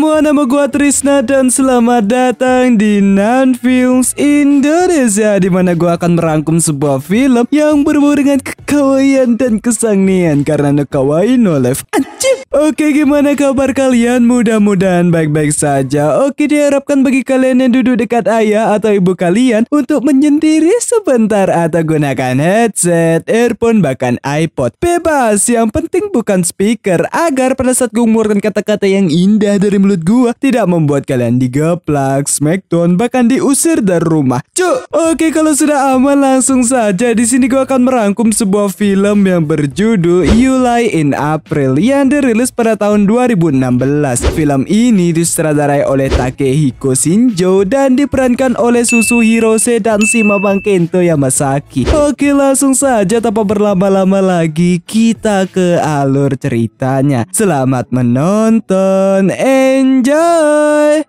semua, nama gua Trisna dan selamat datang di Nan Films Indonesia di mana gua akan merangkum sebuah film yang berhubungan dengan kekawaian dan kesangnian karena nekawain no life. Anjir. Oke gimana kabar kalian? Mudah-mudahan baik-baik saja. Oke diharapkan bagi kalian yang duduk dekat ayah atau ibu kalian untuk menyendiri sebentar atau gunakan headset, earphone, bahkan iPod. Bebas, yang penting bukan speaker agar pada saat gue mengeluarkan kata-kata yang indah dari mulut gua tidak membuat kalian digeplak, smackdown, bahkan diusir dari rumah. Cuk, oke kalau sudah aman langsung saja di sini gua akan merangkum sebuah film yang berjudul You Lie in April yang dirilis rilis pada tahun 2016. Film ini disutradarai oleh Takehiko Shinjo dan diperankan oleh Susu Hirose dan Shimabang Kento Yamasaki. Oke, langsung saja tanpa berlama-lama lagi kita ke alur ceritanya. Selamat menonton, enjoy!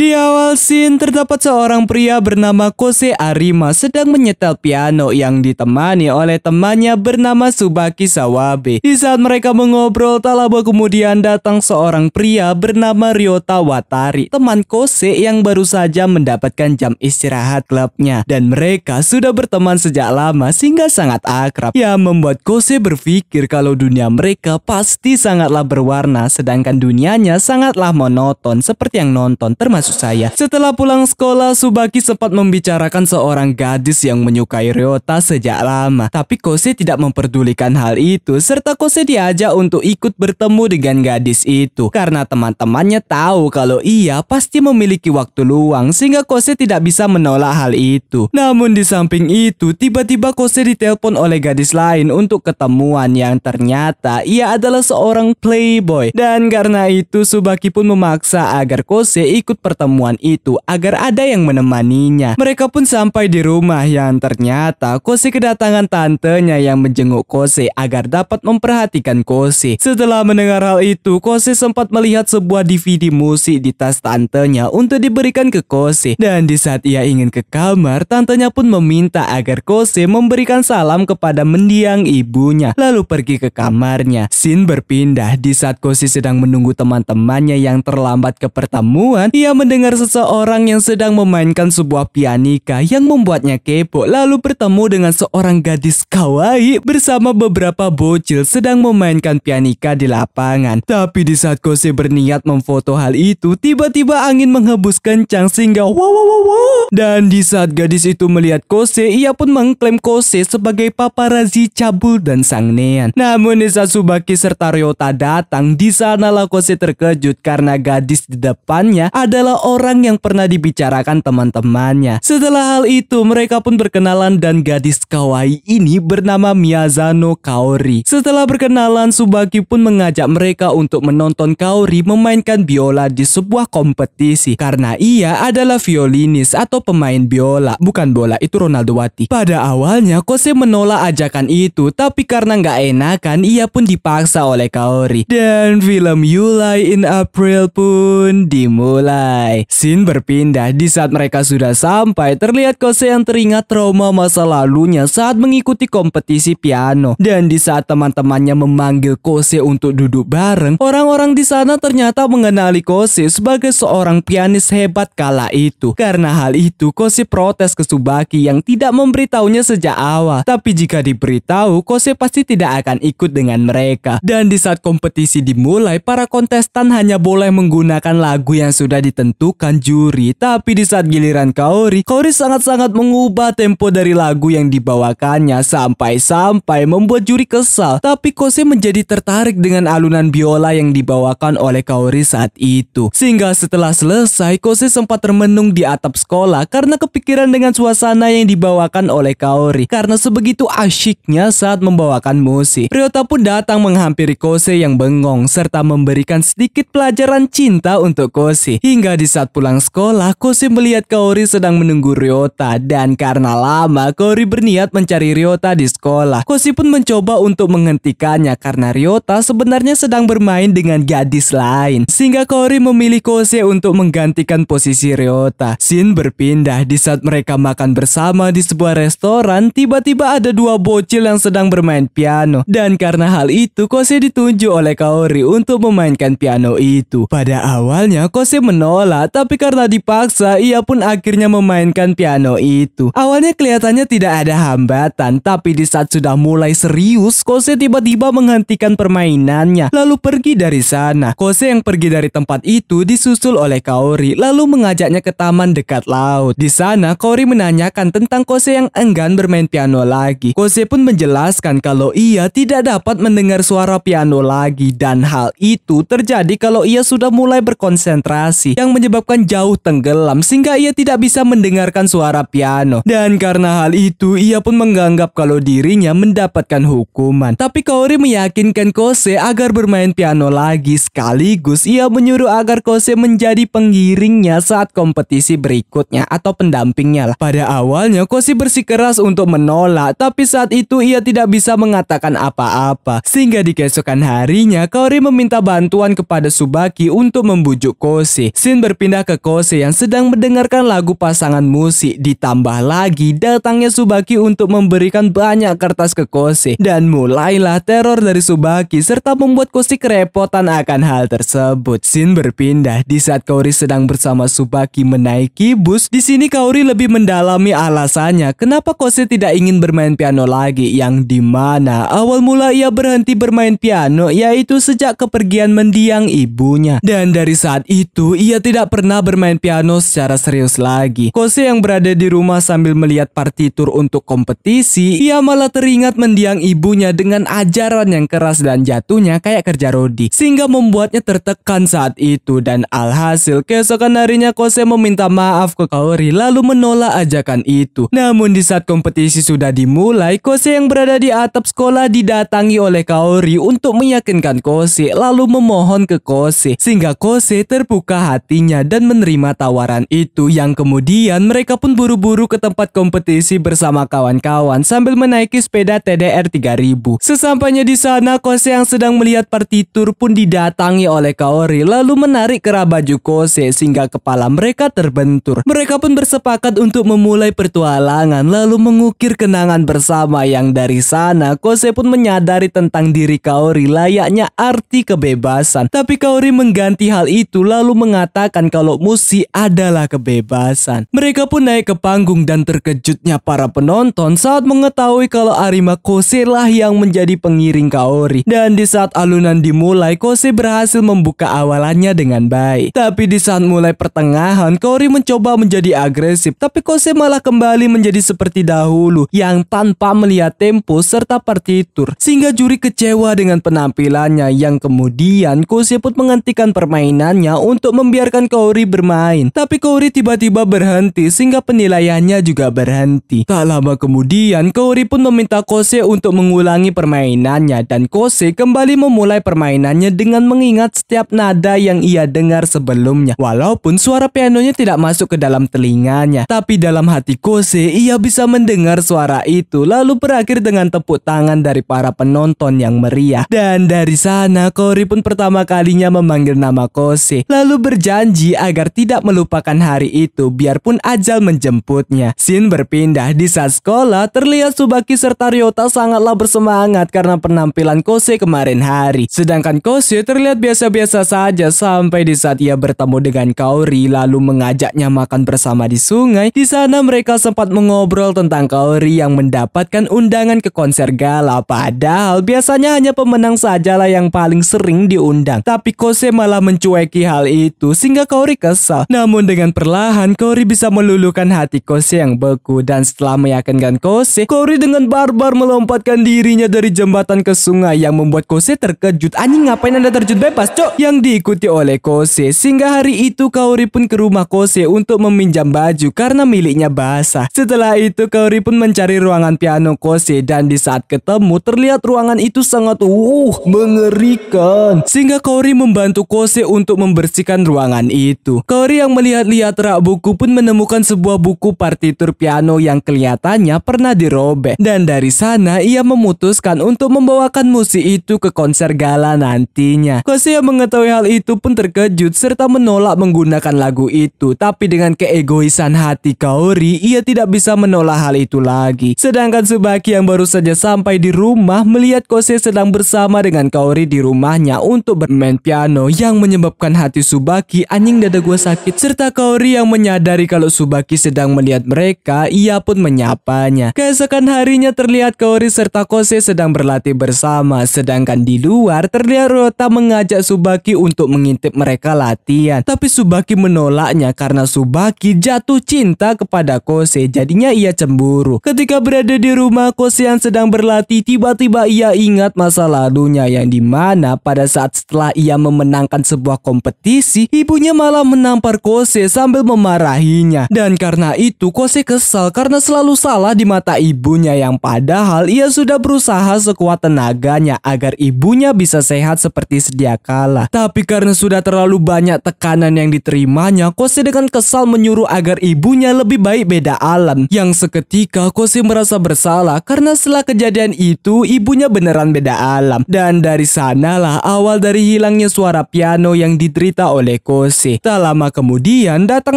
Di awal scene terdapat seorang pria bernama Kose Arima sedang menyetel piano yang ditemani oleh temannya bernama Subaki Sawabe. Di saat mereka mengobrol, tak lama kemudian datang seorang pria bernama Ryota Watari, teman Kose yang baru saja mendapatkan jam istirahat klubnya. Dan mereka sudah berteman sejak lama sehingga sangat akrab. Ya membuat Kose berpikir kalau dunia mereka pasti sangatlah berwarna sedangkan dunianya sangatlah monoton seperti yang nonton termasuk maksud saya. Setelah pulang sekolah, Subaki sempat membicarakan seorang gadis yang menyukai Ryota sejak lama. Tapi Kose tidak memperdulikan hal itu, serta Kose diajak untuk ikut bertemu dengan gadis itu. Karena teman-temannya tahu kalau ia pasti memiliki waktu luang, sehingga Kose tidak bisa menolak hal itu. Namun di samping itu, tiba-tiba Kose ditelepon oleh gadis lain untuk ketemuan yang ternyata ia adalah seorang playboy. Dan karena itu, Subaki pun memaksa agar Kose ikut pertemuan pertemuan itu agar ada yang menemaninya. Mereka pun sampai di rumah yang ternyata Kose kedatangan tantenya yang menjenguk Kose agar dapat memperhatikan Kose. Setelah mendengar hal itu, Kose sempat melihat sebuah DVD musik di tas tantenya untuk diberikan ke Kose. Dan di saat ia ingin ke kamar, tantenya pun meminta agar Kose memberikan salam kepada mendiang ibunya, lalu pergi ke kamarnya. Sin berpindah di saat Kose sedang menunggu teman-temannya yang terlambat ke pertemuan, ia men mendengar seseorang yang sedang memainkan sebuah pianika yang membuatnya kepo lalu bertemu dengan seorang gadis kawaii bersama beberapa bocil sedang memainkan pianika di lapangan. Tapi di saat Kose berniat memfoto hal itu, tiba-tiba angin menghembus kencang sehingga wow wow wow wow. Dan di saat gadis itu melihat Kose, ia pun mengklaim Kose sebagai paparazi cabul dan sang sangnean. Namun Nisa Subaki serta Ryota datang, di sanalah Kose terkejut karena gadis di depannya adalah orang yang pernah dibicarakan teman-temannya. Setelah hal itu, mereka pun berkenalan dan gadis kawaii ini bernama Miyazano Kaori. Setelah berkenalan, Subaki pun mengajak mereka untuk menonton Kaori memainkan biola di sebuah kompetisi karena ia adalah violinis atau pemain biola, bukan bola itu Ronaldo Wati. Pada awalnya, Kose menolak ajakan itu, tapi karena nggak enakan, ia pun dipaksa oleh Kaori. Dan film You Lie in April pun dimulai. Sin berpindah di saat mereka sudah sampai, terlihat Kose yang teringat trauma masa lalunya saat mengikuti kompetisi piano. Dan di saat teman-temannya memanggil Kose untuk duduk bareng, orang-orang di sana ternyata mengenali Kose sebagai seorang pianis hebat kala itu. Karena hal itu, Kose protes ke Subaki yang tidak memberitahunya sejak awal. Tapi jika diberitahu, Kose pasti tidak akan ikut dengan mereka. Dan di saat kompetisi dimulai, para kontestan hanya boleh menggunakan lagu yang sudah ditentukan menentukan juri. Tapi di saat giliran Kaori, Kaori sangat-sangat mengubah tempo dari lagu yang dibawakannya sampai-sampai membuat juri kesal. Tapi Kose menjadi tertarik dengan alunan biola yang dibawakan oleh Kaori saat itu. Sehingga setelah selesai, Kose sempat termenung di atap sekolah karena kepikiran dengan suasana yang dibawakan oleh Kaori. Karena sebegitu asyiknya saat membawakan musik. Ryota pun datang menghampiri Kose yang bengong serta memberikan sedikit pelajaran cinta untuk Kose. Hingga di saat pulang sekolah, Kosim melihat Kaori sedang menunggu Ryota dan karena lama Kaori berniat mencari Ryota di sekolah. Kosim pun mencoba untuk menghentikannya karena Ryota sebenarnya sedang bermain dengan gadis lain. Sehingga Kaori memilih Kose untuk menggantikan posisi Ryota. Sin berpindah di saat mereka makan bersama di sebuah restoran, tiba-tiba ada dua bocil yang sedang bermain piano. Dan karena hal itu, Kose ditunjuk oleh Kaori untuk memainkan piano itu. Pada awalnya, Kose menolak tapi karena dipaksa, ia pun akhirnya memainkan piano itu. Awalnya kelihatannya tidak ada hambatan, tapi di saat sudah mulai serius, Kose tiba-tiba menghentikan permainannya, lalu pergi dari sana. Kose yang pergi dari tempat itu disusul oleh Kaori, lalu mengajaknya ke taman dekat laut. Di sana, Kaori menanyakan tentang Kose yang enggan bermain piano lagi. Kose pun menjelaskan kalau ia tidak dapat mendengar suara piano lagi, dan hal itu terjadi kalau ia sudah mulai berkonsentrasi, yang menyebabkan jauh tenggelam sehingga ia tidak bisa mendengarkan suara piano. Dan karena hal itu, ia pun menganggap kalau dirinya mendapatkan hukuman. Tapi Kaori meyakinkan Kose agar bermain piano lagi sekaligus ia menyuruh agar Kose menjadi penggiringnya saat kompetisi berikutnya atau pendampingnya lah. Pada awalnya Kose bersikeras untuk menolak tapi saat itu ia tidak bisa mengatakan apa-apa. Sehingga di keesokan harinya Kaori meminta bantuan kepada Subaki untuk membujuk Kose. Shin berpindah ke Kose yang sedang mendengarkan lagu pasangan musik. Ditambah lagi datangnya Subaki untuk memberikan banyak kertas ke Kose. Dan mulailah teror dari Subaki serta membuat Kose kerepotan akan hal tersebut. Sin berpindah di saat Kaori sedang bersama Subaki menaiki bus. Di sini Kaori lebih mendalami alasannya kenapa Kose tidak ingin bermain piano lagi yang dimana awal mula ia berhenti bermain piano yaitu sejak kepergian mendiang ibunya. Dan dari saat itu ia tidak tidak pernah bermain piano secara serius lagi. Kose yang berada di rumah sambil melihat partitur untuk kompetisi, ia malah teringat mendiang ibunya dengan ajaran yang keras dan jatuhnya kayak kerja Rodi, sehingga membuatnya tertekan saat itu dan alhasil keesokan harinya Kose meminta maaf ke Kaori lalu menolak ajakan itu. Namun di saat kompetisi sudah dimulai, Kose yang berada di atap sekolah didatangi oleh Kaori untuk meyakinkan Kose lalu memohon ke Kose sehingga Kose terbuka hatinya dan menerima tawaran itu yang kemudian mereka pun buru-buru ke tempat kompetisi bersama kawan-kawan sambil menaiki sepeda TDR 3000. Sesampainya di sana, Kose yang sedang melihat partitur pun didatangi oleh Kaori lalu menarik kerah baju Kose sehingga kepala mereka terbentur. Mereka pun bersepakat untuk memulai pertualangan lalu mengukir kenangan bersama yang dari sana Kose pun menyadari tentang diri Kaori layaknya arti kebebasan. Tapi Kaori mengganti hal itu lalu mengatakan mengatakan kalau musik adalah kebebasan. Mereka pun naik ke panggung dan terkejutnya para penonton saat mengetahui kalau Arima Kose lah yang menjadi pengiring Kaori. Dan di saat alunan dimulai, Kose berhasil membuka awalannya dengan baik. Tapi di saat mulai pertengahan, Kaori mencoba menjadi agresif, tapi Kose malah kembali menjadi seperti dahulu yang tanpa melihat tempo serta partitur. Sehingga juri kecewa dengan penampilannya yang kemudian Kose pun menghentikan permainannya untuk membiarkan kelihatan Kaori bermain. Tapi Kaori tiba-tiba berhenti sehingga penilaiannya juga berhenti. Tak lama kemudian, Kaori pun meminta Kose untuk mengulangi permainannya dan Kose kembali memulai permainannya dengan mengingat setiap nada yang ia dengar sebelumnya. Walaupun suara pianonya tidak masuk ke dalam telinganya, tapi dalam hati Kose ia bisa mendengar suara itu lalu berakhir dengan tepuk tangan dari para penonton yang meriah. Dan dari sana Kori pun pertama kalinya memanggil nama Kose lalu berjanji janji agar tidak melupakan hari itu biarpun ajal menjemputnya. Shin berpindah di saat sekolah, terlihat Subaki serta Ryota sangatlah bersemangat karena penampilan Kose kemarin hari. Sedangkan Kose terlihat biasa-biasa saja sampai di saat ia bertemu dengan Kaori lalu mengajaknya makan bersama di sungai. Di sana mereka sempat mengobrol tentang Kaori yang mendapatkan undangan ke konser gala padahal biasanya hanya pemenang sajalah yang paling sering diundang. Tapi Kose malah mencueki hal itu sehingga hingga Kaori kesal. Namun dengan perlahan, Kaori bisa meluluhkan hati Kose yang beku dan setelah meyakinkan Kose, Kaori dengan barbar melompatkan dirinya dari jembatan ke sungai yang membuat Kose terkejut. Anjing ngapain anda terjun bebas, cok? Yang diikuti oleh Kose. Sehingga hari itu Kaori pun ke rumah Kose untuk meminjam baju karena miliknya basah. Setelah itu Kaori pun mencari ruangan piano Kose dan di saat ketemu terlihat ruangan itu sangat uh mengerikan. Sehingga Kaori membantu Kose untuk membersihkan ruangan itu. Corey yang melihat-lihat rak buku pun menemukan sebuah buku partitur piano yang kelihatannya pernah dirobek. Dan dari sana ia memutuskan untuk membawakan musik itu ke konser gala nantinya. Kosi yang mengetahui hal itu pun terkejut serta menolak menggunakan lagu itu. Tapi dengan keegoisan hati Kaori, ia tidak bisa menolak hal itu lagi. Sedangkan Subaki yang baru saja sampai di rumah melihat Kose sedang bersama dengan Kaori di rumahnya untuk bermain piano yang menyebabkan hati Subaki anjing dada gue sakit, serta Kaori yang menyadari kalau Subaki sedang melihat mereka, ia pun menyapanya. Keesokan harinya terlihat Kaori serta Kose sedang berlatih bersama, sedangkan di luar terlihat Rota mengajak Subaki untuk mengintip mereka latihan. Tapi Subaki menolaknya karena Subaki jatuh cinta kepada Kose, jadinya ia cemburu. Ketika berada di rumah Kose yang sedang berlatih, tiba-tiba ia ingat masa lalunya yang dimana pada saat setelah ia memenangkan sebuah kompetisi, ibunya dia malah menampar Kose sambil memarahinya. Dan karena itu Kose kesal karena selalu salah di mata ibunya yang padahal ia sudah berusaha sekuat tenaganya agar ibunya bisa sehat seperti sedia kala. Tapi karena sudah terlalu banyak tekanan yang diterimanya, Kose dengan kesal menyuruh agar ibunya lebih baik beda alam. Yang seketika Kose merasa bersalah karena setelah kejadian itu ibunya beneran beda alam. Dan dari sanalah awal dari hilangnya suara piano yang diderita oleh Kose. Kose. Tak lama kemudian datang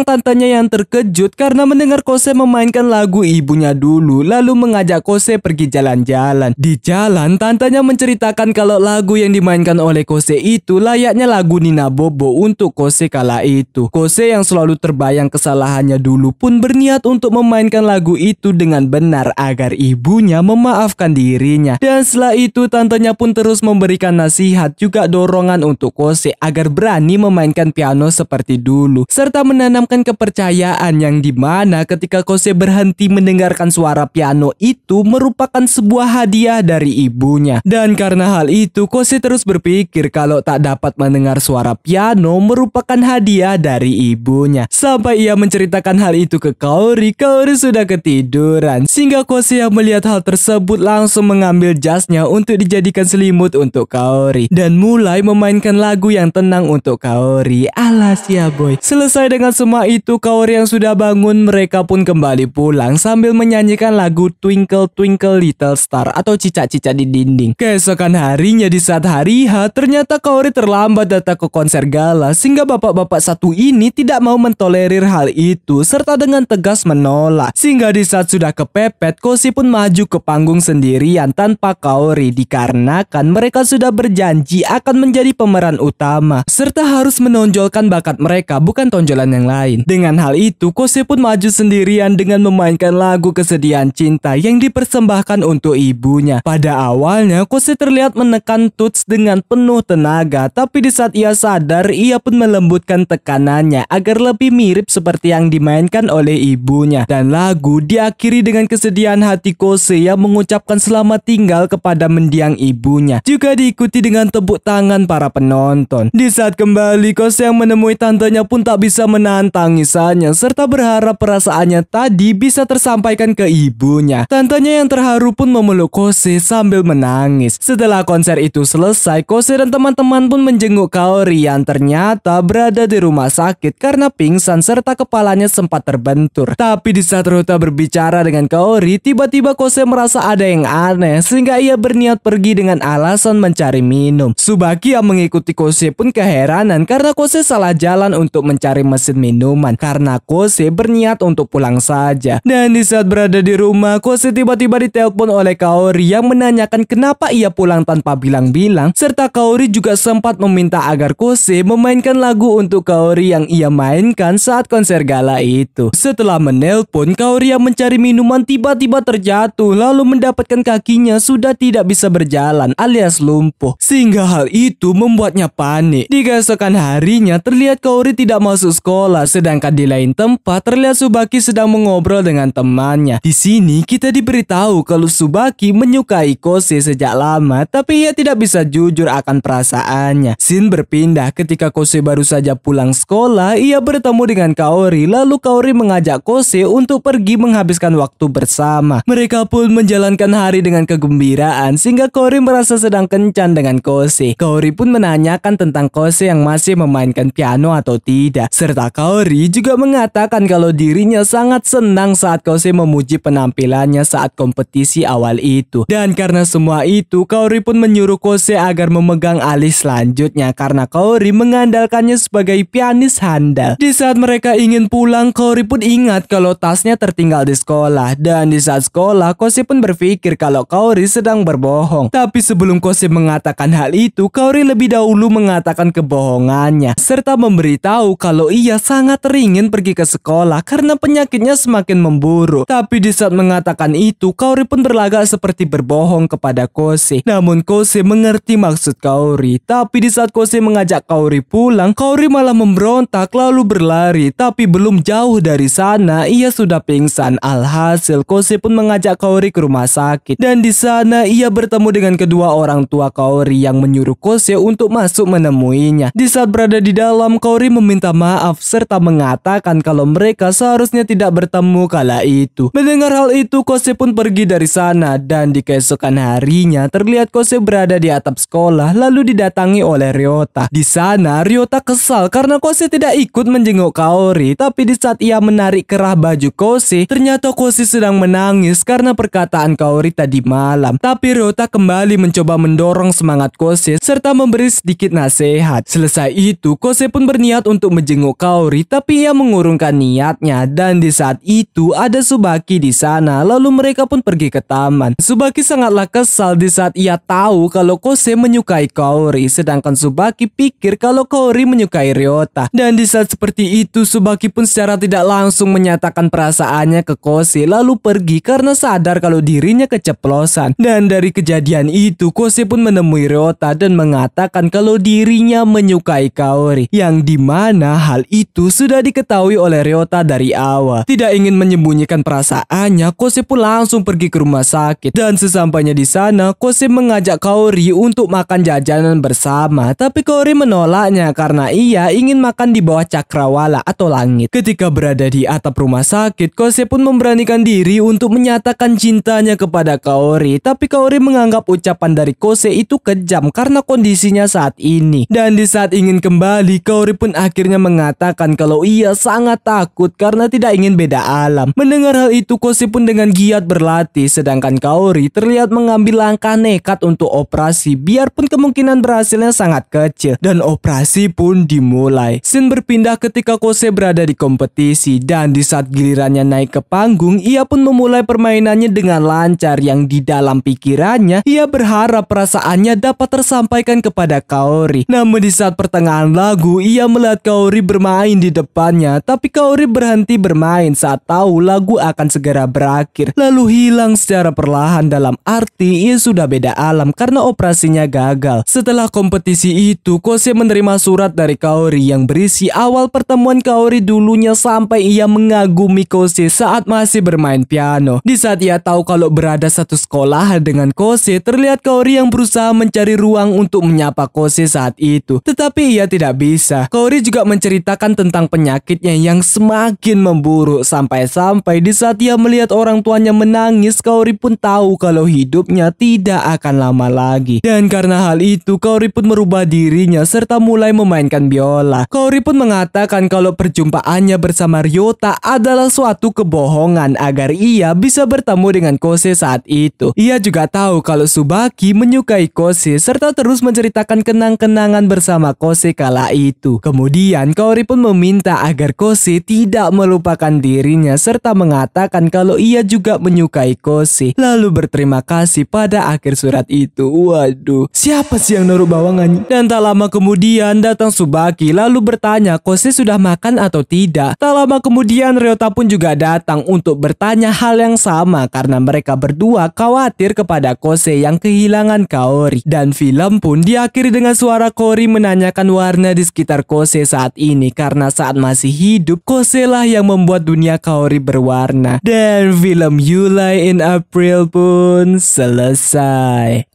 tantanya yang terkejut karena mendengar Kose memainkan lagu ibunya dulu lalu mengajak Kose pergi jalan-jalan. Di jalan, tantanya menceritakan kalau lagu yang dimainkan oleh Kose itu layaknya lagu Nina Bobo untuk Kose kala itu. Kose yang selalu terbayang kesalahannya dulu pun berniat untuk memainkan lagu itu dengan benar agar ibunya memaafkan dirinya. Dan setelah itu tantanya pun terus memberikan nasihat juga dorongan untuk Kose agar berani memainkan piano seperti dulu, serta menanamkan kepercayaan yang dimana ketika Kose berhenti mendengarkan suara piano itu merupakan sebuah hadiah dari ibunya. Dan karena hal itu, Kose terus berpikir kalau tak dapat mendengar suara piano merupakan hadiah dari ibunya. Sampai ia menceritakan hal itu ke Kaori, Kaori sudah ketiduran. Sehingga Kose yang melihat hal tersebut langsung mengambil jasnya untuk dijadikan selimut untuk Kaori. Dan mulai memainkan lagu yang tenang untuk Kaori. Al ah, ya Boy. Selesai dengan semua itu, Kaori yang sudah bangun mereka pun kembali pulang sambil menyanyikan lagu Twinkle Twinkle Little Star atau cicak-cicak di dinding. Keesokan harinya di saat hari H, ternyata Kaori terlambat datang ke konser gala sehingga bapak-bapak satu ini tidak mau mentolerir hal itu serta dengan tegas menolak. Sehingga di saat sudah kepepet, Kosi pun maju ke panggung sendirian tanpa Kaori dikarenakan mereka sudah berjanji akan menjadi pemeran utama serta harus menonjolkan menunjukkan bakat mereka bukan tonjolan yang lain. Dengan hal itu, Kose pun maju sendirian dengan memainkan lagu kesedihan cinta yang dipersembahkan untuk ibunya. Pada awalnya, Kose terlihat menekan Tuts dengan penuh tenaga, tapi di saat ia sadar, ia pun melembutkan tekanannya agar lebih mirip seperti yang dimainkan oleh ibunya. Dan lagu diakhiri dengan kesedihan hati Kose yang mengucapkan selamat tinggal kepada mendiang ibunya. Juga diikuti dengan tepuk tangan para penonton. Di saat kembali Kose yang menemukan menemui tantenya pun tak bisa menahan tangisannya serta berharap perasaannya tadi bisa tersampaikan ke ibunya. Tantenya yang terharu pun memeluk Kose sambil menangis. Setelah konser itu selesai, Kose dan teman-teman pun menjenguk Kaori yang ternyata berada di rumah sakit karena pingsan serta kepalanya sempat terbentur. Tapi di saat Ruta berbicara dengan Kaori, tiba-tiba Kose merasa ada yang aneh sehingga ia berniat pergi dengan alasan mencari minum. Subaki yang mengikuti Kose pun keheranan karena Kose salah salah jalan untuk mencari mesin minuman karena Kose berniat untuk pulang saja. Dan di saat berada di rumah, Kose tiba-tiba ditelepon oleh Kaori yang menanyakan kenapa ia pulang tanpa bilang-bilang serta Kaori juga sempat meminta agar Kose memainkan lagu untuk Kaori yang ia mainkan saat konser gala itu. Setelah menelpon, Kaori yang mencari minuman tiba-tiba terjatuh lalu mendapatkan kakinya sudah tidak bisa berjalan alias lumpuh. Sehingga hal itu membuatnya panik. Di keesokan harinya, Terlihat Kaori tidak masuk sekolah, sedangkan di lain tempat terlihat Subaki sedang mengobrol dengan temannya. Di sini kita diberitahu kalau Subaki menyukai Kose sejak lama, tapi ia tidak bisa jujur akan perasaannya. Sin berpindah ketika Kose baru saja pulang sekolah, ia bertemu dengan Kaori, lalu Kaori mengajak Kose untuk pergi menghabiskan waktu bersama. Mereka pun menjalankan hari dengan kegembiraan, sehingga Kaori merasa sedang kencan dengan Kose. Kaori pun menanyakan tentang Kose yang masih memainkan piano piano atau tidak. Serta Kaori juga mengatakan kalau dirinya sangat senang saat Kose memuji penampilannya saat kompetisi awal itu. Dan karena semua itu, Kaori pun menyuruh Kose agar memegang alis selanjutnya karena Kaori mengandalkannya sebagai pianis handal. Di saat mereka ingin pulang, Kaori pun ingat kalau tasnya tertinggal di sekolah. Dan di saat sekolah, Kose pun berpikir kalau Kaori sedang berbohong. Tapi sebelum Kose mengatakan hal itu, Kaori lebih dahulu mengatakan kebohongannya. Serta memberitahu kalau ia sangat teringin pergi ke sekolah karena penyakitnya semakin memburuk. Tapi di saat mengatakan itu, Kaori pun berlagak seperti berbohong kepada Kose. Namun Kose mengerti maksud Kaori. Tapi di saat Kose mengajak Kaori pulang, Kaori malah memberontak lalu berlari. Tapi belum jauh dari sana, ia sudah pingsan. Alhasil, Kose pun mengajak Kaori ke rumah sakit. Dan di sana, ia bertemu dengan kedua orang tua Kaori yang menyuruh Kose untuk masuk menemuinya. Di saat berada di dalam, Alam meminta maaf serta mengatakan kalau mereka seharusnya tidak bertemu kala itu. Mendengar hal itu, Kose pun pergi dari sana dan di keesokan harinya terlihat Kose berada di atap sekolah lalu didatangi oleh Ryota. Di sana, Ryota kesal karena Kose tidak ikut menjenguk Kaori tapi di saat ia menarik kerah baju Kose, ternyata Kose sedang menangis karena perkataan Kaori tadi malam. Tapi Ryota kembali mencoba mendorong semangat Kose serta memberi sedikit nasihat. Selesai itu, Kose Jose pun berniat untuk menjenguk Kaori tapi ia mengurungkan niatnya dan di saat itu ada Subaki di sana lalu mereka pun pergi ke taman. Subaki sangatlah kesal di saat ia tahu kalau Kose menyukai Kaori sedangkan Subaki pikir kalau Kaori menyukai Ryota dan di saat seperti itu Subaki pun secara tidak langsung menyatakan perasaannya ke Kose lalu pergi karena sadar kalau dirinya keceplosan dan dari kejadian itu Kose pun menemui Ryota dan mengatakan kalau dirinya menyukai Kaori yang dimana hal itu sudah diketahui oleh Ryota dari awal. Tidak ingin menyembunyikan perasaannya, Kose pun langsung pergi ke rumah sakit. Dan sesampainya di sana, Kose mengajak Kaori untuk makan jajanan bersama. Tapi Kaori menolaknya karena ia ingin makan di bawah cakrawala atau langit. Ketika berada di atap rumah sakit, Kose pun memberanikan diri untuk menyatakan cintanya kepada Kaori. Tapi Kaori menganggap ucapan dari Kose itu kejam karena kondisinya saat ini. Dan di saat ingin kembali, Hikaori pun akhirnya mengatakan kalau ia sangat takut karena tidak ingin beda alam. Mendengar hal itu, Koshi pun dengan giat berlatih, sedangkan Kaori terlihat mengambil langkah nekat untuk operasi, biarpun kemungkinan berhasilnya sangat kecil. Dan operasi pun dimulai. Sin berpindah ketika Kose berada di kompetisi, dan di saat gilirannya naik ke panggung, ia pun memulai permainannya dengan lancar yang di dalam pikirannya, ia berharap perasaannya dapat tersampaikan kepada Kaori. Namun di saat pertengahan lagu, ia melihat Kaori bermain di depannya, tapi Kaori berhenti bermain saat tahu lagu akan segera berakhir. Lalu hilang secara perlahan dalam arti ia sudah beda alam karena operasinya gagal. Setelah kompetisi itu, Kose menerima surat dari Kaori yang berisi awal pertemuan Kaori dulunya sampai ia mengagumi Kose saat masih bermain piano. Di saat ia tahu kalau berada satu sekolah dengan Kose, terlihat Kaori yang berusaha mencari ruang untuk menyapa Kose saat itu. Tetapi ia tidak bisa bisa. Corey juga menceritakan tentang penyakitnya yang semakin memburuk sampai-sampai di saat ia melihat orang tuanya menangis, Corey pun tahu kalau hidupnya tidak akan lama lagi. Dan karena hal itu, Corey pun merubah dirinya serta mulai memainkan biola. Corey pun mengatakan kalau perjumpaannya bersama Ryota adalah suatu kebohongan agar ia bisa bertemu dengan Kose saat itu. Ia juga tahu kalau Subaki menyukai Kose serta terus menceritakan kenang-kenangan bersama Kose kala itu itu. Kemudian Kaori pun meminta agar Kose tidak melupakan dirinya serta mengatakan kalau ia juga menyukai Kose. Lalu berterima kasih pada akhir surat itu. Waduh, siapa sih yang naruh bawangan? Dan tak lama kemudian datang Subaki lalu bertanya Kose sudah makan atau tidak. Tak lama kemudian Ryota pun juga datang untuk bertanya hal yang sama karena mereka berdua khawatir kepada Kose yang kehilangan Kaori. Dan film pun diakhiri dengan suara Kori menanyakan warna di sekitar sekitar Kose saat ini karena saat masih hidup, Kose lah yang membuat dunia Kaori berwarna. Dan film Yulai in April pun selesai.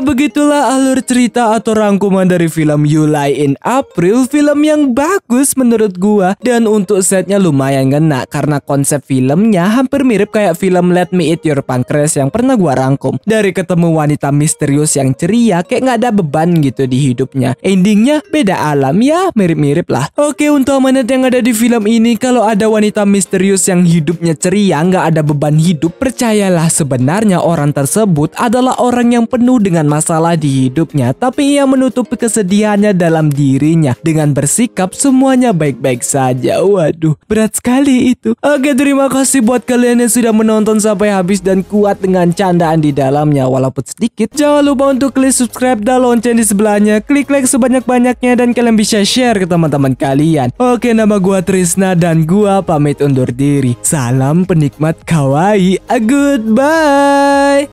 begitulah alur cerita atau rangkuman dari film You Lie in April Film yang bagus menurut gua Dan untuk setnya lumayan ngena Karena konsep filmnya hampir mirip kayak film Let Me Eat Your Pancreas yang pernah gua rangkum Dari ketemu wanita misterius yang ceria Kayak gak ada beban gitu di hidupnya Endingnya beda alam ya mirip-mirip lah Oke untuk amanat yang ada di film ini Kalau ada wanita misterius yang hidupnya ceria gak ada beban hidup Percayalah sebenarnya orang tersebut adalah orang yang penuh dengan masalah di hidupnya, tapi ia menutupi kesedihannya dalam dirinya dengan bersikap semuanya baik-baik saja. Waduh, berat sekali itu. Oke, terima kasih buat kalian yang sudah menonton sampai habis dan kuat dengan candaan di dalamnya walaupun sedikit. Jangan lupa untuk klik subscribe dan lonceng di sebelahnya. Klik like sebanyak-banyaknya dan kalian bisa share ke teman-teman kalian. Oke, nama gua Trisna dan gua pamit undur diri. Salam penikmat kawaii. Goodbye.